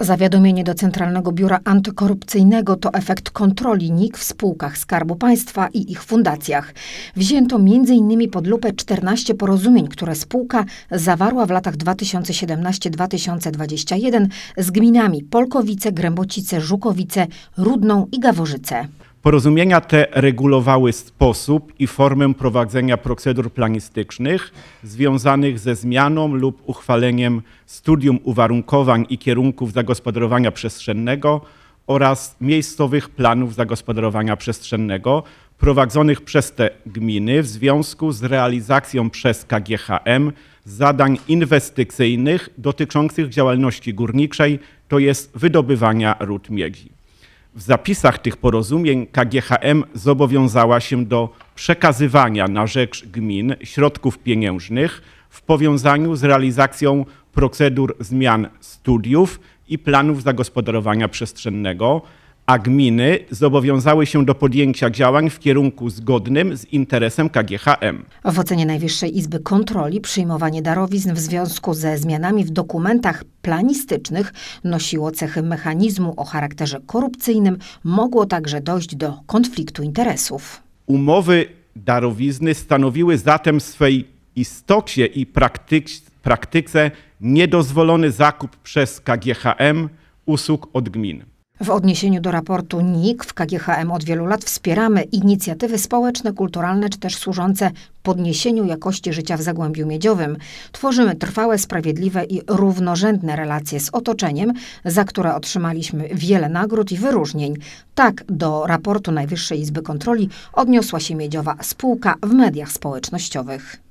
Zawiadomienie do Centralnego Biura Antykorupcyjnego to efekt kontroli NIK w spółkach Skarbu Państwa i ich fundacjach. Wzięto m.in. pod lupę 14 porozumień, które spółka zawarła w latach 2017-2021 z gminami Polkowice, Grębocice, Żukowice, Rudną i Gaworzyce. Porozumienia te regulowały sposób i formę prowadzenia procedur planistycznych związanych ze zmianą lub uchwaleniem studium uwarunkowań i kierunków zagospodarowania przestrzennego oraz miejscowych planów zagospodarowania przestrzennego prowadzonych przez te gminy w związku z realizacją przez KGHM zadań inwestycyjnych dotyczących działalności górniczej, to jest wydobywania ród miedzi w zapisach tych porozumień KGHM zobowiązała się do przekazywania na rzecz gmin środków pieniężnych w powiązaniu z realizacją procedur zmian studiów i planów zagospodarowania przestrzennego, a gminy zobowiązały się do podjęcia działań w kierunku zgodnym z interesem KGHM. W ocenie Najwyższej Izby Kontroli przyjmowanie darowizn w związku ze zmianami w dokumentach planistycznych nosiło cechy mechanizmu o charakterze korupcyjnym, mogło także dojść do konfliktu interesów. Umowy darowizny stanowiły zatem w swej istocie i praktyce, praktyce niedozwolony zakup przez KGHM usług od gmin. W odniesieniu do raportu NIK w KGHM od wielu lat wspieramy inicjatywy społeczne, kulturalne czy też służące podniesieniu jakości życia w Zagłębiu Miedziowym. Tworzymy trwałe, sprawiedliwe i równorzędne relacje z otoczeniem, za które otrzymaliśmy wiele nagród i wyróżnień. Tak do raportu Najwyższej Izby Kontroli odniosła się Miedziowa Spółka w mediach społecznościowych.